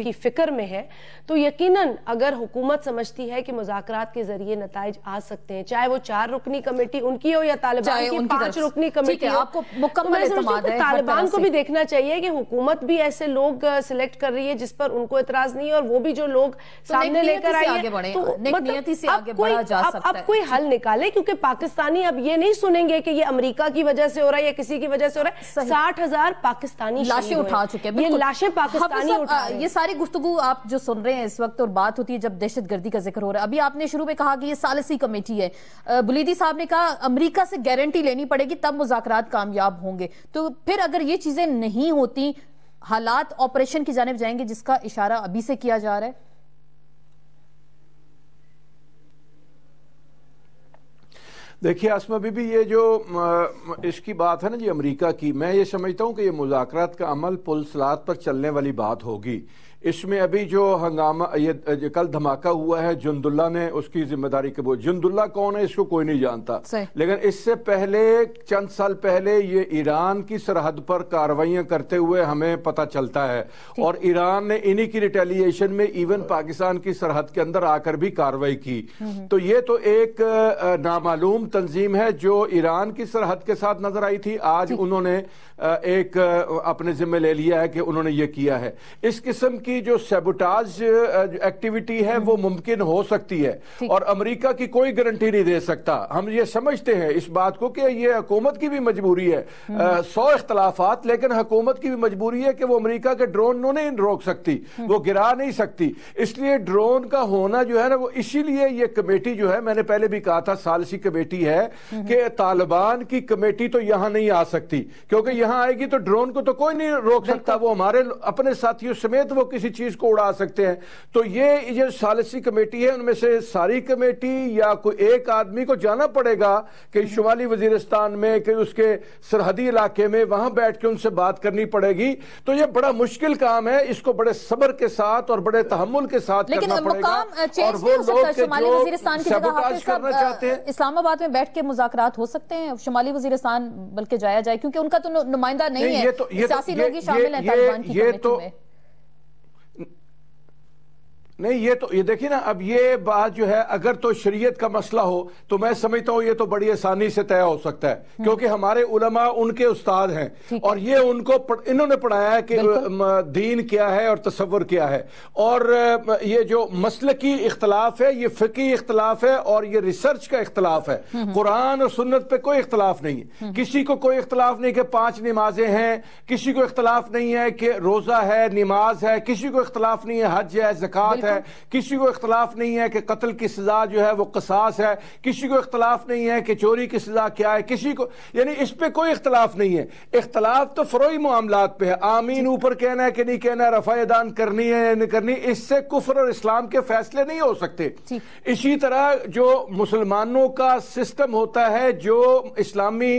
की फिक्र में है तो यकीन अगर हुकूमत हुकूमत समझती है कि मुजाकरात के जरिए नतज आ सकते हैं चाहे वो चार रुकनी कमेटी उनकी हो या तालिबान की पांच रुकनी कमेटी हो आपको मुकम्मल तो तालिबान को भी देखना चाहिए कि हुकूमत भी ऐसे लोग सिलेक्ट कर रही है जिस पर उनको इतराज नहीं है और वो भी जो लोग तो सामने लेकर आए तो हाँ, मतलब अब कोई हल निकाले क्योंकि पाकिस्तानी अब ये नहीं सुनेंगे कि ये अमरीका की वजह से हो रहा है या किसी की वजह से हो रहा है साठ हजार पाकिस्तानी लाशें उठा चुके हैं ये लाशें पाकिस्तानी ये सारी गुफ्तगु आप जो सुन रहे हैं इस वक्त और बात होती है जब दहशत गर्दी का जिक्र हो रहा है अभी आपने शुरू में कहा कि ये सालसी कमेटी है बुलीदी साहब ने कहा अमरीका से गारंटी लेनी पड़ेगी तब मुजाकर कामयाब होंगे तो फिर अगर ये चीज़ें नहीं होती हालात ऑपरेशन की जानब जाएंगे जिसका इशारा अभी से किया जा रहा है देखिए आसमा बीबी ये जो इसकी बात है ना जी अमेरिका की मैं ये समझता हूँ कि ये मुजाकरात का अमल पुलसलात पर चलने वाली बात होगी इसमें अभी जो हंगामा ये कल धमाका हुआ है जुंदुल्ला ने उसकी जिम्मेदारी कबूल जुंदुल्ला कौन है इसको कोई नहीं जानता लेकिन इससे पहले चंद साल पहले ये ईरान की सरहद पर कार्रवाइयां करते हुए हमें पता चलता है और ईरान ने इन्हीं की रिटेलिएशन में इवन हाँ। पाकिस्तान की सरहद के अंदर आकर भी कार्रवाई की हम्म, हम्म। तो ये तो एक नामालूम तंजीम है जो ईरान की सरहद के साथ नजर आई थी आज उन्होंने एक अपने जिम्मे ले लिया है कि उन्होंने ये किया है इस किस्म की की जो सेबुटाज एक्टिविटी uh, है हम्म। वो मुमकिन हो सकती है और अमेरिका की कोई गारंटी नहीं दे सकता हम ये समझते हैं इस बात को कि ये हकूमत की भी मजबूरी है हम्म। uh, सौ इख्तलाफात लेकिन हकूमत की भी मजबूरी है कि वो अमरीका के ड्रोन नहीं रोक सकती हम्म। वो गिरा नहीं सकती इसलिए ड्रोन का होना जो है ना वो इसीलिए ये कमेटी जो है मैंने पहले भी कहा था सालसी कमेटी है कि तालिबान की कमेटी तो यहाँ नहीं आ सकती क्योंकि यहाँ आएगी तो ड्रोन को तो कोई नहीं रोक सकता वो हमारे अपने साथियों समेत वो किसी किसी चीज को उड़ा सकते हैं तो ये जो सालसी कमेटी है उनमें से सारी कमेटी या कोई एक आदमी को जाना पड़ेगा कि शुमाली वजीरस्तान में कि उसके सरहदी इलाके में वहां बैठ के उनसे बात करनी पड़ेगी तो ये बड़ा मुश्किल काम है इसको बड़े सब्र के साथ और बड़े तहमुल के साथ और वो लोग करना चाहते हैं इस्लामाबाद में बैठ के मुजाकर हो सकते हैं शुमाली वजीरस्तान बल्कि जाया जाए क्योंकि उनका तो नुमाइंदा नहीं, नहीं है ये तो ये तो, ये, ये, ये, ये तो नहीं ये तो ये देखिए ना अब ये बात जो है अगर तो शरीयत का मसला हो तो मैं समझता हूँ ये तो बड़ी आसानी से तय हो सकता है हम्म। क्योंकि हमारे उलमा उनके उस्ताद हैं और ये उनको पढ़, इन्होंने पढ़ाया है कि दीन क्या है और तस्वर क्या है और ये जो मसल की इख्तलाफ है ये फ़िकी इख्तलाफ है और ये रिसर्च का इख्तलाफ है हम्म, हम्म। कुरान और सुन्नत पे कोई इख्तलाफ नहीं है किसी को कोई इख्तलाफ नहीं कि पांच नमाजें हैं किसी को इख्तलाफ नहीं है कि रोज़ा है नमाज है किसी को इख्तलाफ नहीं है हज है जक़ात है है किसी को इख्तलाफ नहीं है कि कत्ल की सज़ा जो है वो कसास है किसी को इख्तलाफ नहीं है कि चोरी की सज़ा क्या है किसी को यानी इस पर कोई इख्तलाफ नहीं है इख्तलाफ तो फरोही मामला पे है आमीन ऊपर कहना है कि नहीं कहना है रफा दान करनी है या नहीं करनी इससे कुफर और इस्लाम के फैसले नहीं हो सकते इसी तरह जो मुसलमानों का सिस्टम होता है जो इस्लामी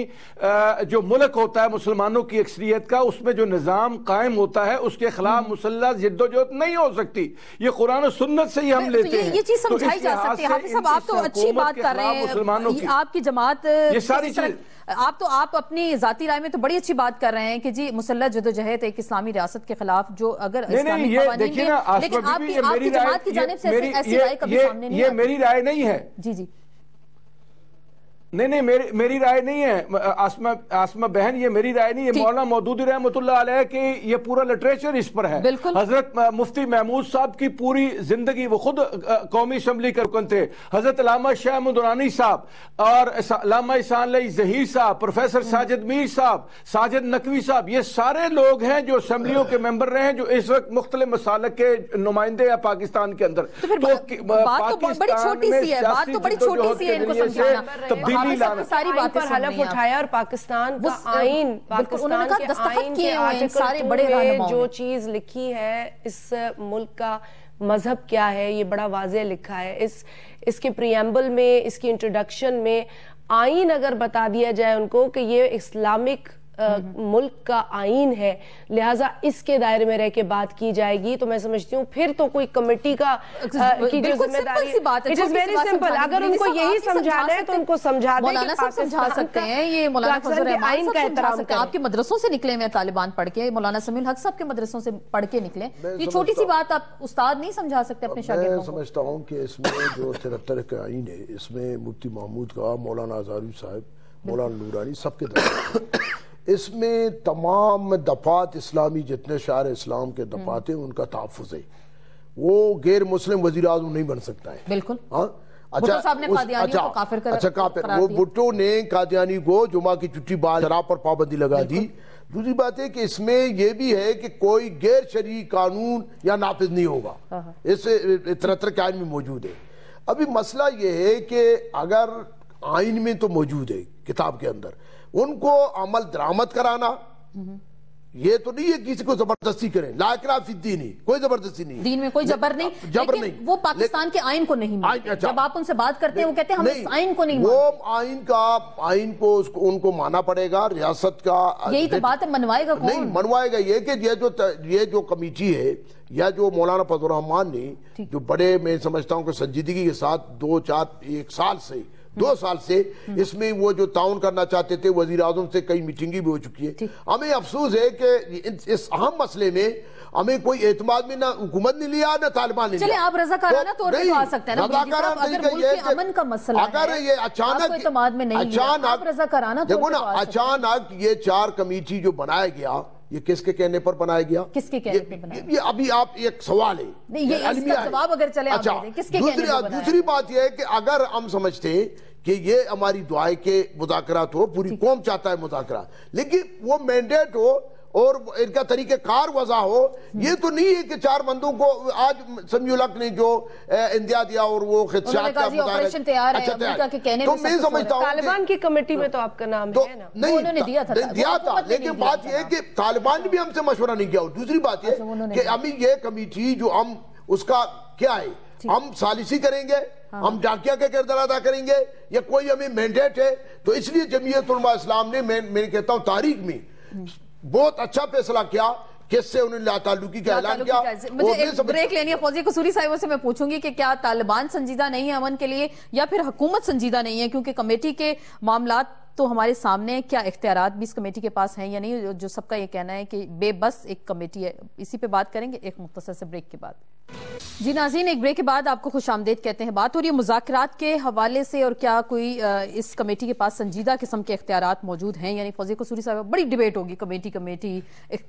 जो मुल्क होता है मुसलमानों की अक्सरियत का उसमें जो निज़ाम कायम होता है उसके खिलाफ हम्म। मुसल्ला जिद्दोजहद नहीं हो सकती ये कुरान कुरान और सुन्नत से ही हम तो लेते हैं ये, चीज तो समझाई जा सकती है हाफिज साहब आप तो अच्छी बात कर रहे हैं मुसलमानों की आपकी जमात ये सारी चीज आप तो आप अपनी जाति राय में तो बड़ी अच्छी बात कर रहे हैं कि जी मुसल्ला जदोजहद एक इस्लामी रियासत के खिलाफ जो अगर नहीं, नहीं, ये देखिए लेकिन आपकी आपकी जमात की जानब से ऐसी राय कभी सामने नहीं ये मेरी राय नहीं है जी जी नहीं नहीं मेरी मेरी राय नहीं है आसमा आसमा बहन ये मेरी राय नहीं है मौलाना मौदूदी रहमतुल्ला कि ये पूरा लिटरेचर इस पर है हजरत मुफ्ती महमूद साहब की पूरी जिंदगी वो खुद कौमी असम्बली के रुकन थे हजरत लामा शाह मदुरानी साहब और लामा इसान जहीर साहब प्रोफेसर साजिद मीर साहब साजिद नकवी साहब ये सारे लोग हैं जो असम्बलियों के मेम्बर रहे हैं जो इस वक्त मुख्तल मसाल के नुमाइंदे हैं पाकिस्तान के अंदर तो, तो, तो पाकिस्तान में तो तब्दील सारी बातें हलफ उठाया और पाकिस्तान जो चीज लिखी है इस मुल्क का मजहब क्या है ये बड़ा वाजे लिखा है इस इसके प्रियम्बल में इसकी इंट्रोडक्शन में आइन अगर बता दिया जाए उनको कि ये इस्लामिक आ, मुल्क का आइन है लिहाजा इसके दायरे में रह के बात की जाएगी तो मैं समझती हूँ फिर तो कोई कमेटी का जिम्मेदारी अगर उनको यही समझाना है तो उनको समझा समझा सकते हैं ये आइन आपके मदरसों से निकले हुए तालिबान पढ़ के मौलाना समील हक साहब के मदरसों से पढ़ के निकले ये छोटी सी बात आप उस्ताद नहीं समझा सकते अपने शागिर्दों समझता हूँ कि इसमें जो तिरहत्तर का आइन है इसमें मुफ्ती महमूद का मौलाना आजारू साहब मौलाना नूरानी सबके इसमें तमाम दफात इस्लामी जितने शार इस्लाम के दफात हैं उनका तहफ़ है वो गैर मुस्लिम वजी अजम नहीं बन सकता है बिल्कुल हाँ अच्छा, अच्छा, अच्छा वो भुट्टो ने कादियानी को जुमा की छुट्टी बाजरा पर पाबंदी लगा दी दूसरी बात है कि इसमें यह भी है कि कोई गैर शरी कानून या नाफिज नहीं होगा हाँ, हाँ। इस तरह के आयन में मौजूद है अभी मसला यह है कि अगर आइन में तो मौजूद है किताब के अंदर उनको अमल दरामद कराना ये तो नहीं है किसी को जबरदस्ती करें लाकरा फिद्दी नहीं कोई जबरदस्ती नहीं दीन में कोई जबर नहीं जबर नहीं वो पाकिस्तान के आइन को नहीं अच्छा, जब आप उनसे बात करते हैं वो कहते हैं हम इस आइन को नहीं वो आइन का आइन को उसको उनको माना पड़ेगा रियासत का यही तो बात है मनवाएगा कौन? नहीं मनवाएगा ये कि ये जो ये जो कमेटी है या जो मौलाना फजल रहमान ने जो बड़े मैं समझता हूँ कि संजीदगी के साथ दो चार एक साल से दो साल से इसमें वो जो ताउन करना चाहते थे वजीर अजम से कई मीटिंग भी हो चुकी है हमें अफसोस है कि इस अहम मसले में हमें कोई एतमाद में ना हुकूमत ने लिया ना तालिबान ने चले आप रजाकाराना तो पे तो आ सकते हैं ना तो अगर अमन का मसला अगर ये अचानक में नहीं अचानक रजाकाराना देखो ना तो अचानक ये चार कमेटी जो बनाया गया ये किसके कहने पर बनाया गया किसके कहने ये, पर बनाया ये अभी आप एक सवाल है ये, ये जवाब अगर चले अच्छा किसके दूसरी, दूसरी बात यह है कि अगर हम समझते हैं कि ये हमारी दुआ के मुजाकरात हो पूरी कौम चाहता है मुजाकरा लेकिन वो मैंडेट हो और इनका तरीके कार वजह हो ये तो नहीं है कि चार बंदों को आज लक ने जो इंदिया दिया और वो अच्छा, तो मैं समझता हूँ तालिबान की कमेटी में तो आपका नाम तो है ना नहीं दिया था दिया था लेकिन बात यह है कि तालिबान ने भी हमसे मशवरा नहीं किया और दूसरी बात यह अच्छा, कि अभी ये कमेटी जो हम उसका क्या है हम सालिसी करेंगे हाँ। हम डाकिया का किरदार अदा करेंगे या कोई हमें मैंडेट है तो इसलिए जमीयत इस्लाम ने मैं कहता हूँ तारीख में बहुत अच्छा फैसला किया किससे उन्होंने लातालुकी का ऐलान किया मुझे एक ब्रेक लेनी है फौजी कसूरी साहिबों से मैं पूछूंगी कि क्या तालिबान संजीदा नहीं है अमन के लिए या फिर हुकूमत संजीदा नहीं है क्योंकि कमेटी के मामला तो हमारे सामने क्या इख्तियार भी इस कमेटी के पास हैं या नहीं जो सबका ये कहना है कि बेबस एक कमेटी है इसी पे बात करेंगे एक मुख्तर से ब्रेक के बाद जी नाजीन एक ब्रेक के बाद आपको खुश आमदेद कहते हैं बात हो रही है मुजात के हवाले से और क्या कोई इस कमेटी के पास संजीदा किस्म के इख्तियार मौजूद हैं यानी फौजी कसूरी साहब बड़ी डिबेट होगी कमेटी कमेटी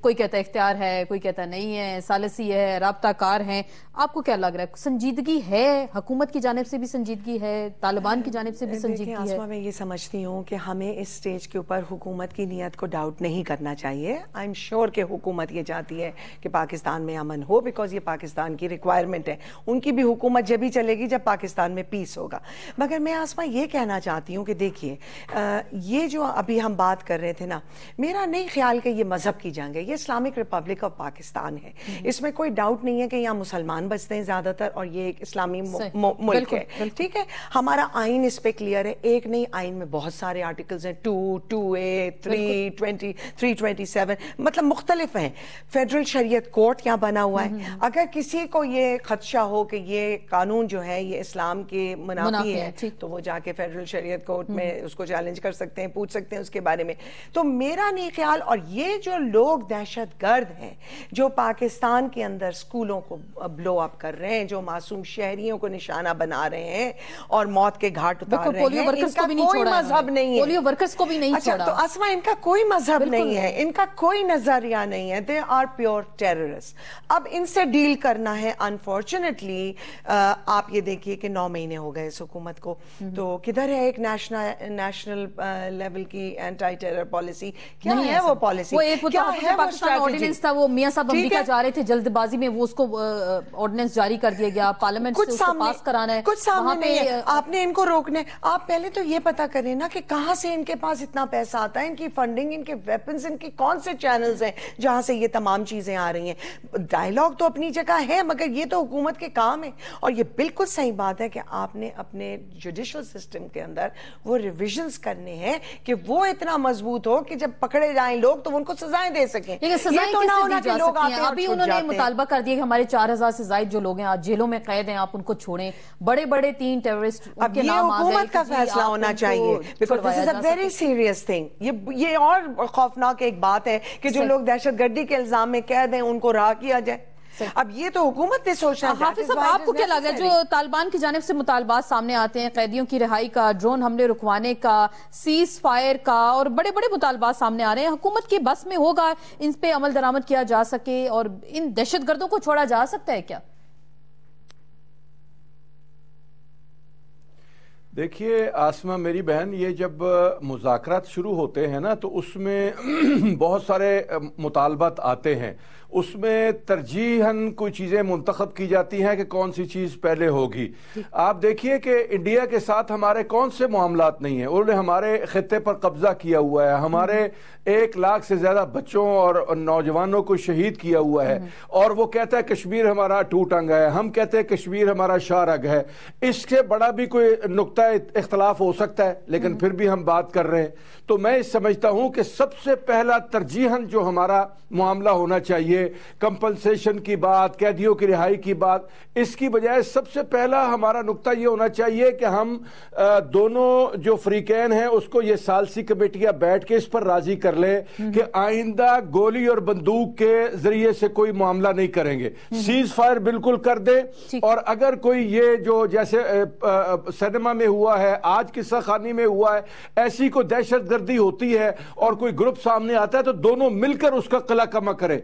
कोई कहता है इख्तियार है कोई कहता नहीं है सालसी है रबताकार है आपको क्या लग रहा है संजीदगी है हकूमत की जानब से भी संजीदगी है तालिबान की जानब से भी संजीदगी है मैं ये समझती हूँ कि हमें इस स्टेज के ऊपर हुकूमत की नीयत को डाउट नहीं करना चाहिए आई एम श्योर कि हुकूमत ये चाहती है कि पाकिस्तान में अमन हो बिकॉज ये पाकिस्तान की रिक्वायरमेंट है उनकी भी हुकूमत जब ही चलेगी जब पाकिस्तान में पीस होगा मगर मैं आसमां ये कहना चाहती हूँ कि देखिए ये जो अभी हम बात कर रहे थे ना मेरा नहीं ख्याल कि ये मज़हब की जंग है ये इस्लामिक रिपब्लिक ऑफ पाकिस्तान है हम्म। इसमें कोई डाउट नहीं है कि यहाँ मुसलमान बचते हैं ज़्यादातर और ये एक इस्लामी मुल्क है ठीक है हमारा आइन इस पर क्लियर है एक नहीं आइन में बहुत सारे आर्टिकल आर्टिकल्स हैं two two A three twenty three twenty seven मतलब मुख्तलिफ हैं फेडरल शरीयत कोर्ट यहाँ बना हुआ है हम्म। अगर किसी को ये खदशा हो कि ये कानून जो है ये इस्लाम के मुनाफी है तो वो जाके फेडरल शरीयत कोर्ट में हम्म। उसको चैलेंज कर सकते हैं पूछ सकते हैं उसके बारे में तो मेरा नहीं ख्याल और ये जो लोग दहशत गर्द हैं जो पाकिस्तान के अंदर स्कूलों को ब्लो अप कर रहे हैं जो मासूम शहरियों को निशाना बना रहे हैं और मौत के घाट उतार रहे हैं इनका कोई मजहब नहीं है छोड़ी और वर्कर्स को भी नहीं अच्छा, छोड़ा तो असमा इनका कोई मजहब नहीं है इनका कोई नजरिया नहीं है दे आर प्योर टेररिस्ट अब इनसे डील करना है अनफॉर्चुनेटली आप ये देखिए कि नौ महीने हो गए इस हुकूमत को हम्म। तो किधर है एक नेशनल नेशनल लेवल की एंटी टेरर पॉलिसी क्या है वो तो पॉलिसी ऑर्डिनेंस था वो मियाँ साहब अमेरिका जा रहे थे जल्दबाजी में वो उसको ऑर्डिनेंस जारी कर दिया गया पार्लियामेंट कुछ पास कराना है कुछ सामने आपने इनको रोकने आप पहले तो ये पता करें ना कि कहाँ से से इनके पास इतना पैसा आता है इनकी फंडिंग इनके वेपन इनके कौन से चैनल्स हैं जहां से ये तमाम चीज़ें आ रही हैं डायलॉग तो अपनी जगह है मगर ये तो हुकूमत के काम है और ये बिल्कुल सही बात है कि आपने अपने जुडिशल सिस्टम के अंदर वो रिविजन करने हैं कि वो इतना मजबूत हो कि जब पकड़े जाए लोग तो उनको सजाएं दे सकें सजाएं तो ना होना लोग अभी उन्होंने मुतालबा कर दिया कि हमारे चार हजार से जायद जो लोग हैं आज जेलों में कैद हैं आप उनको छोड़ें बड़े बड़े तीन टेररिस्ट अब ये हुकूमत का फैसला होना चाहिए because this is a very serious thing ये ये और खौफनाक एक बात है कि जो लोग दहशत गर्दी के इल्जाम में कह दें उनको रहा किया जाए अब ये तो हुकूमत ने सोचा हाफिज साहब आपको क्या लगा जो तालिबान की जानब से मुतालबात सामने आते हैं कैदियों की रिहाई का ड्रोन हमले रुकवाने का सीज फायर का और बड़े बड़े मुतालबात सामने आ रहे हैं हुकूमत के बस में होगा इन पे अमल दरामद किया जा सके और इन दहशत गर्दों को छोड़ा जा सकता है क्या देखिए आसमा मेरी बहन ये जब मुजाकरात शुरू होते हैं ना तो उसमें बहुत सारे मुतालबात आते हैं उसमें तरजीहन कोई चीज़ें मंतखब की जाती हैं कि कौन सी चीज़ पहले होगी आप देखिए कि इंडिया के साथ हमारे कौन से मामला नहीं हैं उन्होंने हमारे ख़त्े पर कब्ज़ा किया हुआ है हमारे हम्म। एक लाख से ज़्यादा बच्चों और नौजवानों को शहीद किया हुआ है हम्म। और वो कहता है कश्मीर हमारा टूटंग है हम कहते हैं कश्मीर हमारा शाहरग है इससे बड़ा भी कोई नुकता इख्तलाफ हो सकता है लेकिन हम्म। फिर भी हम बात कर रहे हैं तो मैं समझता हूँ कि सबसे पहला तरजीहन जो हमारा मामला होना चाहिए कंपनसेशन की बात कैदियों की रिहाई की बात इसकी बजाय सबसे पहला हमारा नुकता ये होना चाहिए कि हम दोनों जो फ्रीकैन हैं उसको ये सालसी कमेटियां बैठ के इस पर राजी कर लें हम्म। कि आइंदा गोली और बंदूक के जरिए से कोई मामला नहीं करेंगे सीज हम्म। फायर बिल्कुल कर दें और अगर कोई ये जो जैसे सिनेमा में हुआ है आज किस्सा खानी में हुआ है ऐसी कोई दहशत गर्दी होती है और कोई ग्रुप सामने आता है तो दोनों मिलकर उसका कला कमा करें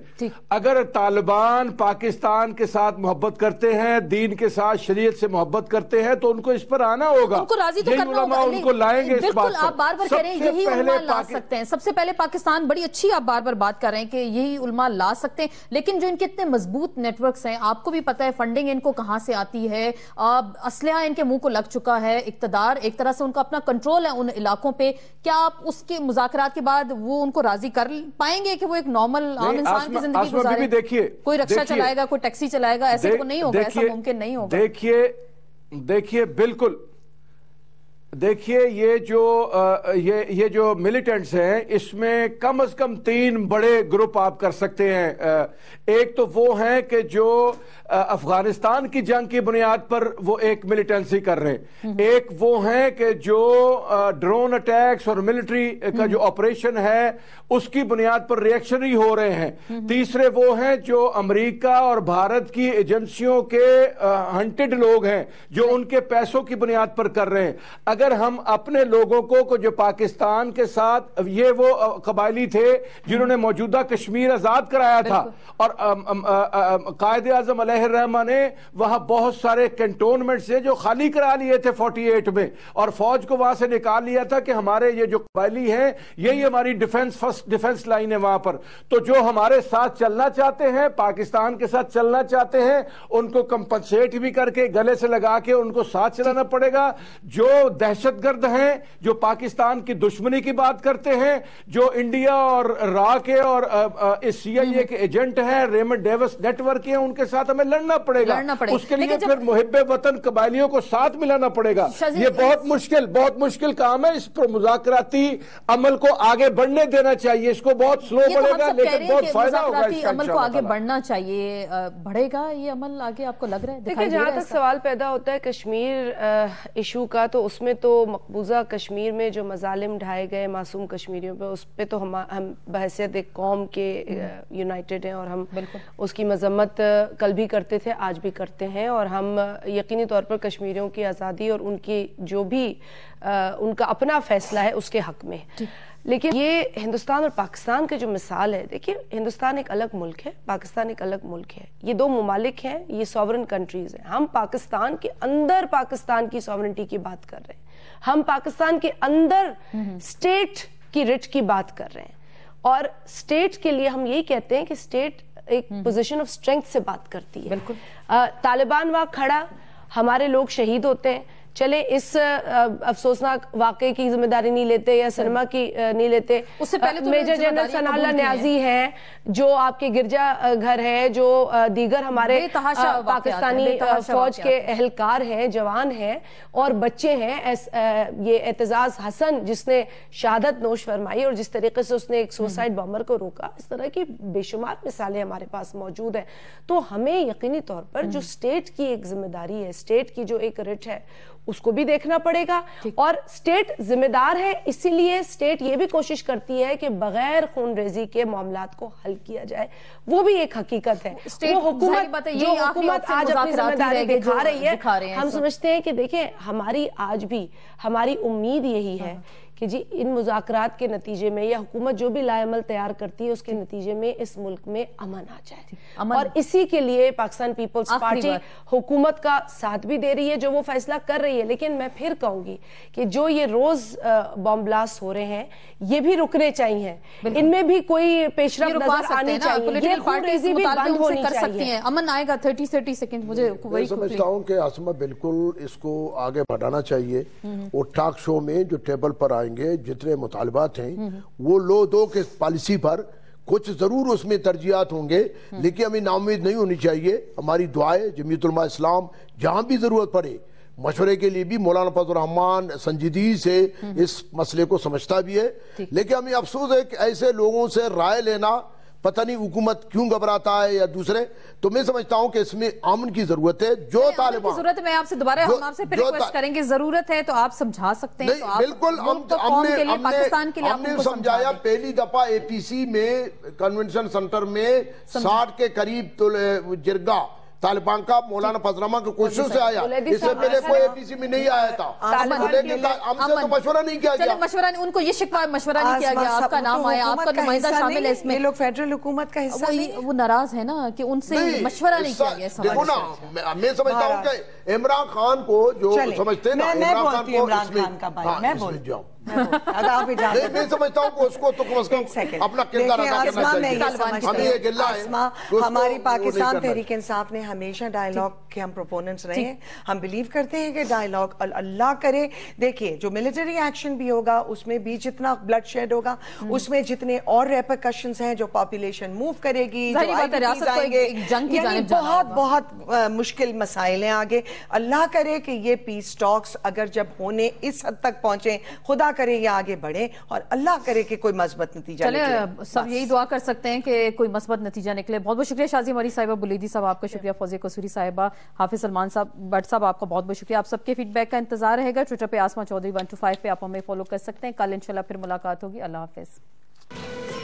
अगर तालिबान पाकिस्तान के साथ मोहब्बत करते हैं दीन के साथ शरीयत से मोहब्बत करते हैं तो उनको इस पर आना होगा उनको राजी तो करना होगा उनको लाएंगे इस बात आप बार बार कह रहे हैं यही उलमा ला सकते हैं सबसे पहले पाकिस्तान बड़ी अच्छी आप बार बार बात कर रहे हैं कि यही उलमा ला सकते हैं लेकिन जो इनके इतने मजबूत नेटवर्क हैं आपको भी पता है फंडिंग इनको कहाँ से आती है असलह इनके मुंह को लग चुका है इकतदार एक तरह से उनका अपना कंट्रोल है उन इलाकों पर क्या आप उसके मुजाकर के बाद वो उनको राजी कर पाएंगे कि वो एक नॉर्मल आम इंसान की जिंदगी अभी भी देखिए कोई रक्षा चलाएगा कोई टैक्सी चलाएगा ऐसे तो नहीं होगा ऐसा मुमकिन नहीं होगा देखिए देखिए बिल्कुल देखिए ये जो ये ये जो मिलिटेंट्स हैं इसमें कम से कम तीन बड़े ग्रुप आप कर सकते हैं एक तो वो हैं कि जो अफगानिस्तान की जंग की बुनियाद पर वो एक मिलिटेंसी कर रहे हैं हम्म। एक वो हैं कि जो ड्रोन अटैक्स और मिलिट्री का हम्म। जो ऑपरेशन है उसकी बुनियाद पर रिएक्शन ही हो रहे हैं हम्म। तीसरे वो हैं जो अमेरिका और भारत की एजेंसियों के हंटेड लोग हैं जो उनके पैसों की बुनियाद पर कर रहे हैं अगर हम अपने लोगों को, को जो पाकिस्तान के साथ ये वो कबायली थे जिन्होंने मौजूदा कश्मीर आज़ाद कराया था और कायद अजम रहमा ने वहां बहुत सारे कंटोनमेंट से जो खाली करा लिए थे फोर्टी एट में और फौज को वहां से निकाल लिया था कि हमारे ये जो कबायली हैं यही हमारी डिफेंस फर्स्ट डिफेंस लाइन है वहां पर तो जो हमारे साथ चलना चाहते हैं पाकिस्तान के साथ चलना चाहते हैं उनको कंपनसेट भी करके गले से लगा के उनको साथ चलाना पड़ेगा जो दहशतगर्द हैं जो पाकिस्तान की दुश्मनी की बात करते हैं जो इंडिया और रा के और सी आई ए के एजेंट हैं रेमंड डेविस नेटवर्क के उनके साथ हमें लड़ना पड़ेगा लड़ना पड़ेगा। उसके लिए फिर मुहिब वतन कबायलियों को साथ मिलाना पड़ेगा ये बहुत मुश्किल बहुत मुश्किल काम है इस पर मुजाकती अमल को आगे बढ़ने देना चाहिए इसको बहुत स्लो तो बढ़ेगा लेकिन बहुत फायदा होगा अमल को आगे बढ़ना चाहिए बढ़ेगा ये अमल आगे आपको लग रहा है देखिए जहां तक सवाल पैदा होता है कश्मीर इशू का तो उसमें तो मकबूजा कश्मीर में जो मजालिम ढाए गए मासूम कश्मीरियों पे उस पर तो हम हम बहसीत एक कौम के यूनाइटेड हम्म। हैं और हम उसकी मजम्मत कल भी करते थे आज भी करते हैं और हम यकीनी तौर पर कश्मीरियों की आज़ादी और उनकी जो भी आ, उनका अपना फैसला है उसके हक में लेकिन ये हिंदुस्तान और पाकिस्तान का जो मिसाल है देखिए हिंदुस्तान एक अलग मुल्क है पाकिस्तान एक अलग मुल्क है ये दो ममालिक हैं ये सॉवरन कंट्रीज़ हैं हम पाकिस्तान के अंदर पाकिस्तान की सॉवरनिटी की बात कर रहे हैं हम पाकिस्तान के अंदर स्टेट हम्म, हम्म। की रिट की बात कर रहे हैं और स्टेट के लिए हम यही कहते हैं कि स्टेट एक पोजीशन ऑफ स्ट्रेंथ से बात करती है बिल्कुल तालिबान वहां खड़ा हमारे लोग शहीद होते हैं चले इस अफसोसनाक वाक की जिम्मेदारी नहीं लेते या सनमा की नहीं लेते उससे पहले तो मेजर जनरल सनाउल्ला न्याजी हैं जो आपके गिरजा घर है जो दीगर हमारे पाकिस्तानी फौज के एहलकार हैं जवान हैं और बच्चे हैं ये एतजाज हसन जिसने शहादत नोश फरमाई और जिस तरीके से उसने एक सुसाइड बॉम्बर हम्म। को रोका इस तरह की बेशुमार मिसालें हमारे पास मौजूद है तो हमें यकीनी तौर पर जो स्टेट हम्म। की एक जिम्मेदारी है स्टेट की जो एक रिट है उसको भी देखना पड़ेगा और स्टेट जिम्मेदार है इसीलिए स्टेट ये भी कोशिश करती है कि बगैर खून रेजी के मामला को हल किया जाए वो भी एक हकीकत है वो हुकूमत जो हुकूमत आज अपनी जिम्मेदारी दिखा रही है हम समझते हैं कि देखिये हमारी आज भी हमारी उम्मीद यही है हाँ। कि जी इन मुजाकर के नतीजे में या हुकूमत जो भी लाएमल तैयार करती है उसके नतीजे में इस मुल्क में अमन आ जाए अमन और इसी के लिए पाकिस्तान पीपल्स पार्टी हुकूमत का साथ भी दे रही है जो वो फैसला कर रही है लेकिन मैं फिर कहूंगी कि जो ये रोज बॉम्ब ब्लास्ट हो रहे हैं ये भी रुकने चाहिए इनमें भी कोई पेशरफ नजर आनी चाहिए अमन आएगा थर्टी थर्टी सेकेंड मुझे समझता हूँ कि आसमा बिल्कुल इसको आगे बढ़ाना चाहिए हम्म। वो टॉक शो में जो टेबल पर आए करेंगे जितने मुतालबात हैं वो लो दो के पॉलिसी पर कुछ ज़रूर उसमें तरजीहत होंगे लेकिन हमें नाउमीद नहीं होनी चाहिए हमारी दुआएं जमीतुलमा इस्लाम जहां भी ज़रूरत पड़े मशवरे के लिए भी मौलाना फजलरहमान संजीदगी से इस मसले को समझता भी है लेकिन हमें अफसोस है कि ऐसे लोगों से राय लेना पता नहीं हुकूमत क्यों घबराता है या दूसरे तो मैं समझता हूं कि इसमें अमन की जरूरत है जो तालिबान जरूरत मैं आपसे दोबारा हम आपसे फिर रिक्वेस्ट करेंगे जरूरत है तो आप समझा सकते हैं तो बिल्कुल हमने पाकिस्तान के लिए हमने समझाया पहली दफा एपीसी में कन्वेंशन सेंटर में साठ के करीब तो जिरगा तालिबान का मौलाना फजलामा की कोशिशों से आया इससे पहले कोई एपीसी में नहीं आया था हमसे तो मशवरा नहीं किया गया मशवरा उनको ये शिकवा मशवरा नहीं किया गया आपका नाम तो आया आपका नुमाइंदा शामिल है इसमें लोग फेडरल हुकूमत का हिस्सा नहीं वो नाराज है ना कि उनसे मशवरा नहीं किया गया देखो ना मैं समझता हूँ इमरान खान को जो समझते ना इमरान खान को इसमें हाँ, मैं बोल जाऊँ नहीं, समझता हूँ उसको तो कम से कम अपना किरदार हमारी पाकिस्तान तहरीक इंसाफ ने हमेशा डायलॉग के हम प्रोपोनेंट्स रहे हैं हम बिलीव करते हैं कि डायलॉग अल्लाह करे देखिए जो मिलिट्री एक्शन भी होगा उसमें भी जितना ब्लड शेड होगा हम्म। उसमें जितने और रेपरकशन हैं जो पॉपुलेशन मूव करेगी बहुत बहुत मुश्किल मसाइल हैं आगे अल्लाह करे कि ये पीस टॉक्स अगर जब होने इस हद तक पहुंचे खुदा अल्लाह करे ये आगे बढ़े और अल्लाह करे कि कोई मस्बत नतीजा चले सब यही दुआ कर सकते हैं कि कोई मस्बत नतीजा निकले बहुत बहुत शुक्रिया शाजी मरी साहिबा बुलेदी साहब आपका शुक्रिया फौजी कसूरी साहिबा हाफिज सलमान साहब बट साहब आपका बहुत बहुत शुक्रिया आप सबके फीडबैक का इंतजार रहेगा ट्विटर पर Asma Chaudhary one two five पे आप हमें फॉलो कर सकते हैं कल इनशाला फिर मुलाकात होगी अल्लाह हाफिज़